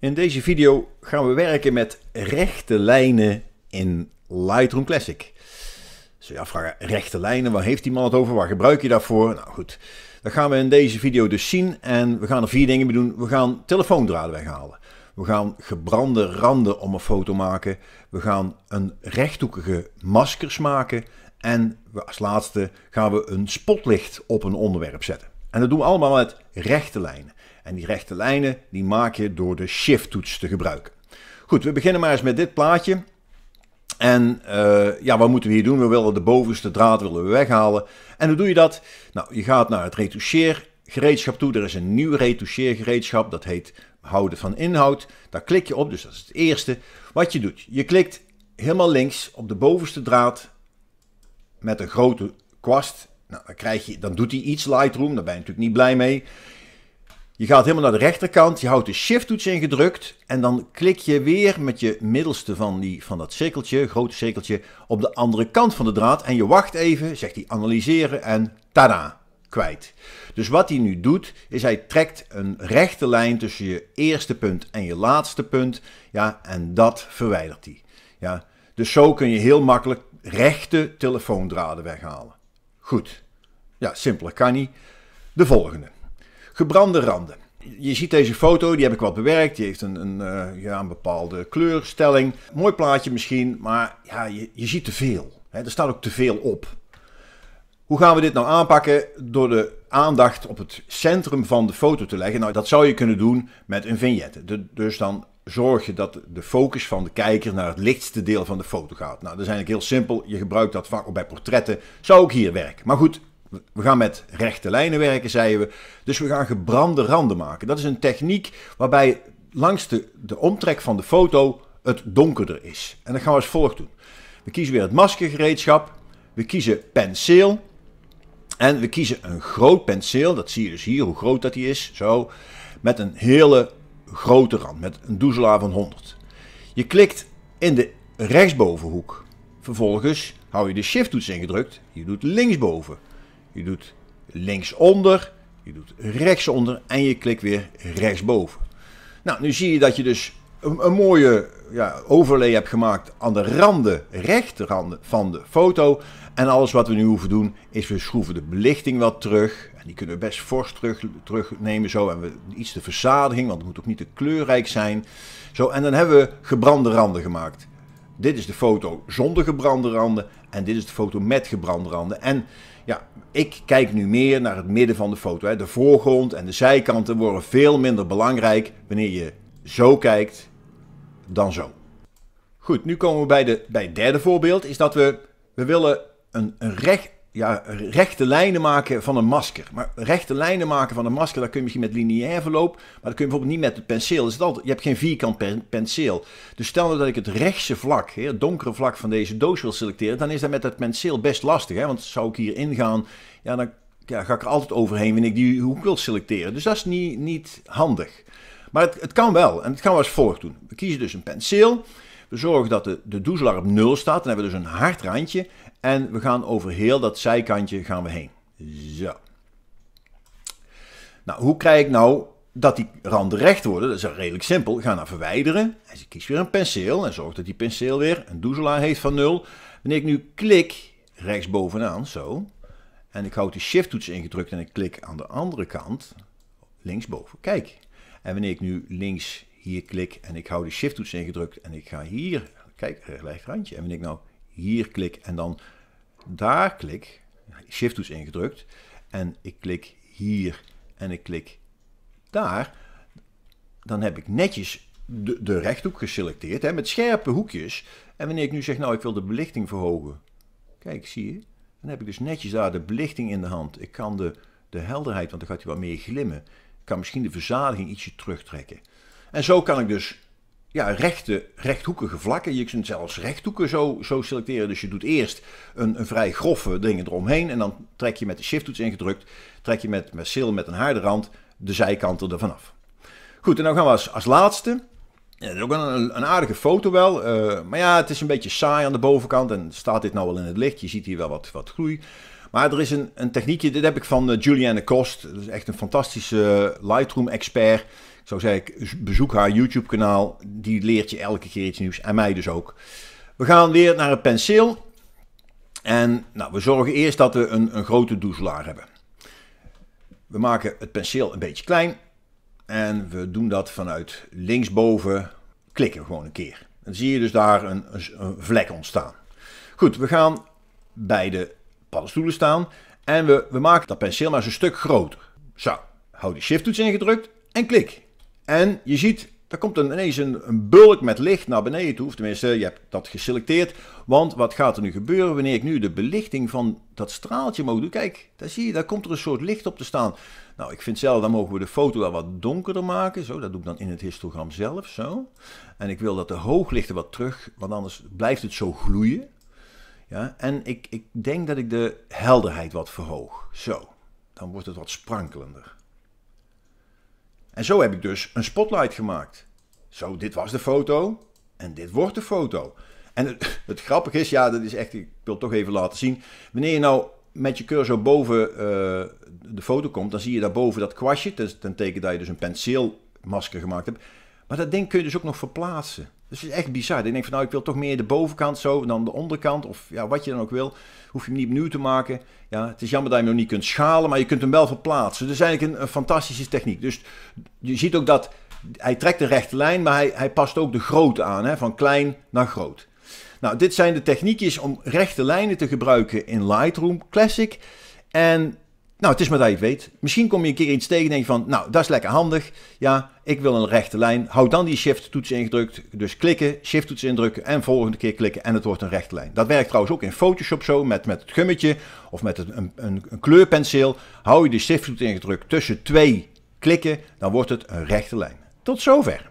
In deze video gaan we werken met rechte lijnen in Lightroom Classic. Zou je afvragen, rechte lijnen, waar heeft die man het over? Waar gebruik je daarvoor? Nou goed, dat gaan we in deze video dus zien. En we gaan er vier dingen mee doen. We gaan telefoondraden weghalen. We gaan gebrande randen om een foto maken. We gaan een rechthoekige maskers maken. En als laatste gaan we een spotlicht op een onderwerp zetten. En dat doen we allemaal met rechte lijnen. En die rechte lijnen die maak je door de shift-toets te gebruiken. Goed, we beginnen maar eens met dit plaatje. En eh, ja, wat moeten we hier doen? We willen de bovenste draad willen we weghalen. En hoe doe je dat? Nou, je gaat naar het retoucheergereedschap toe. Er is een nieuw retoucheergereedschap, dat heet houden van inhoud. Daar klik je op, dus dat is het eerste. Wat je doet, je klikt helemaal links op de bovenste draad met een grote kwast nou, dan, krijg je, dan doet hij iets Lightroom, daar ben je natuurlijk niet blij mee. Je gaat helemaal naar de rechterkant, je houdt de shift-toets ingedrukt en dan klik je weer met je middelste van, die, van dat cirkeltje, grote cirkeltje, op de andere kant van de draad en je wacht even, zegt hij analyseren en tada, kwijt. Dus wat hij nu doet, is hij trekt een rechte lijn tussen je eerste punt en je laatste punt, ja, en dat verwijdert hij. Ja. Dus zo kun je heel makkelijk rechte telefoondraden weghalen. Goed. Ja, simpeler kan niet. De volgende. Gebrande randen. Je ziet deze foto, die heb ik wat bewerkt. Die heeft een, een, eh, ja, een bepaalde kleurstelling. Mooi plaatje misschien, maar ja, je, je ziet te veel. er staat ook te veel op. Hoe gaan we dit nou aanpakken? Door de aandacht op het centrum van de foto te leggen. Nou, dat zou je kunnen doen met een vignette. dus dan Zorg je dat de focus van de kijker naar het lichtste deel van de foto gaat. Nou, dat is eigenlijk heel simpel. Je gebruikt dat vaak ook bij portretten. Zou ook hier werken. Maar goed, we gaan met rechte lijnen werken, zeiden we. Dus we gaan gebrande randen maken. Dat is een techniek waarbij langs de, de omtrek van de foto het donkerder is. En dat gaan we als volgt doen. We kiezen weer het maskergereedschap. We kiezen penseel. En we kiezen een groot penseel. Dat zie je dus hier, hoe groot dat die is. Zo. Met een hele grote rand met een doezelaar van 100. Je klikt in de rechtsbovenhoek. Vervolgens hou je de shift-toets ingedrukt. Je doet linksboven. Je doet linksonder. Je doet rechtsonder en je klikt weer rechtsboven. Nou, nu zie je dat je dus een, mooie ja, overlay heb gemaakt aan de randen, rechterranden van de foto. En alles wat we nu hoeven doen is we schroeven de belichting wat terug. En die kunnen we best fors terug, terugnemen zo. En we, iets de verzadiging, want het moet ook niet te kleurrijk zijn. Zo, en dan hebben we gebrande randen gemaakt. Dit is de foto zonder gebrande randen en dit is de foto met gebrande randen. En ja, ik kijk nu meer naar het midden van de foto. Hè. De voorgrond en de zijkanten worden veel minder belangrijk wanneer je zo kijkt dan zo. Goed, nu komen we bij, de, bij het derde voorbeeld. Is dat we, we willen een, een recht, ja, rechte lijnen maken van een masker. Maar rechte lijnen maken van een masker, daar kun je misschien met lineair verloop. Maar dat kun je bijvoorbeeld niet met het penseel. Dus dat, je hebt geen vierkant penseel. Dus stel nou dat ik het rechtse vlak, het donkere vlak van deze doos wil selecteren. Dan is dat met het penseel best lastig. Hè? Want zou ik hier ingaan, ja, dan ga ik er altijd overheen wanneer ik die hoek wil selecteren. Dus dat is niet, niet handig. Maar het, het, kan wel. En het gaan we als volgt doen. We kiezen dus een penseel. We zorgen dat de, de doezelaar op 0 staat. Dan hebben we dus een hard randje. En we gaan over heel dat zijkantje gaan we heen. Zo. Nou, hoe krijg ik nou dat die randen recht worden? Dat is redelijk simpel. Ik ga naar verwijderen. En ik kies weer een penseel. En zorg dat die penseel weer een doezelaar heeft van 0. Wanneer ik nu klik rechtsbovenaan, zo. En ik houd de shift toets ingedrukt en ik klik aan de andere kant linksboven. Kijk. En wanneer ik nu links hier klik en ik hou de shift toets ingedrukt en ik ga hier, kijk, een randje. En wanneer ik nou hier klik en dan daar klik, shift toets ingedrukt, en ik klik hier en ik klik daar, dan heb ik netjes de, de rechthoek geselecteerd hè, met scherpe hoekjes. En wanneer ik nu zeg, nou ik wil de belichting verhogen, kijk, zie je? Dan heb ik dus netjes daar de belichting in de hand. Ik kan de, de helderheid, want dan gaat hij wat meer glimmen kan misschien de verzadiging ietsje terugtrekken. En zo kan ik dus ja, rechte, rechthoekige vlakken. Je kunt zelfs rechthoeken zo, zo selecteren. Dus je doet eerst een, een vrij grove dingen eromheen. En dan trek je met de shift-toets ingedrukt, trek je met, met sil met een harde rand de zijkanten er af. Goed, en dan gaan we als, als laatste. dat is ook een, een aardige foto wel. Eh, maar ja, het is een beetje saai aan de bovenkant. En staat dit nou wel in het licht? Je ziet hier wel wat, wat groei. Maar er is een, een techniekje, dit heb ik van eh, Julianne Kost. Dat is echt een fantastische eh, Lightroom-expert. Ik zou zeggen, bezoek haar YouTube-kanaal. Die leert je elke keer iets nieuws. En mij dus ook. We gaan weer naar het penseel. En nou, we zorgen eerst dat we een, een grote doezelaar hebben. We maken het penseel een beetje klein. En we doen dat vanuit linksboven. Klikken we gewoon een keer. Dan zie je dus daar een, een vlek ontstaan. Goed, we gaan bij de paddenstoelen staan. En we, we maken dat penseel maar eens een stuk groter. Zo, hou de shift toets ingedrukt en klik. En je ziet, daar komt ineens een, een, bulk met licht naar beneden toe. tenminste, je hebt dat geselecteerd. Want wat gaat er nu gebeuren wanneer ik nu de belichting van dat straaltje mogen doen? Kijk, daar zie je, daar komt er een soort licht op te staan. Nou, ik vind zelf, dan mogen we de foto wel wat donkerder maken. Zo, dat doe ik dan in het histogram zelf, zo. En ik wil dat de hooglichten wat terug, want anders blijft het zo gloeien. Ja, en ik, ik denk dat ik de helderheid wat verhoog. Zo, dan wordt het wat sprankelender. En zo heb ik dus een spotlight gemaakt. Zo, dit was de foto en dit wordt de foto. En het, het grappige is, ja, dat is echt, ik wil het toch even laten zien. Wanneer je nou met je cursor boven eh, de foto komt, dan zie je daarboven dat kwastje. Ten teken dat je dus een penseelmasker gemaakt hebt. Maar dat ding kun je dus ook nog verplaatsen. Dus het is echt bizar. Ik denk van nou, ik wil toch meer de bovenkant zo dan de onderkant. Of ja, wat je dan ook wil. Hoef je hem niet opnieuw te maken. Ja, het is jammer dat je hem nog niet kunt schalen, maar je kunt hem wel verplaatsen. Dus eigenlijk een, fantastische techniek. Dus je ziet ook dat hij trekt een rechte lijn, maar hij, hij past ook de grootte aan. Hè, van klein naar groot. Nou, dit zijn de techniekjes om rechte lijnen te gebruiken in Lightroom Classic. En nou, het is maar dat je weet. Misschien kom je een keer iets tegen en denk je van, nou, dat is lekker handig. Ja, ik wil een rechte lijn. Houd dan die shift-toets ingedrukt. Dus klikken, shift-toets indrukken en volgende keer klikken en het wordt een rechte lijn. Dat werkt trouwens ook in Photoshop zo, met, met het gummetje of met een, een, een kleurpenseel. Hou je de shift-toets ingedrukt tussen twee klikken, dan wordt het een rechte lijn. Tot zover.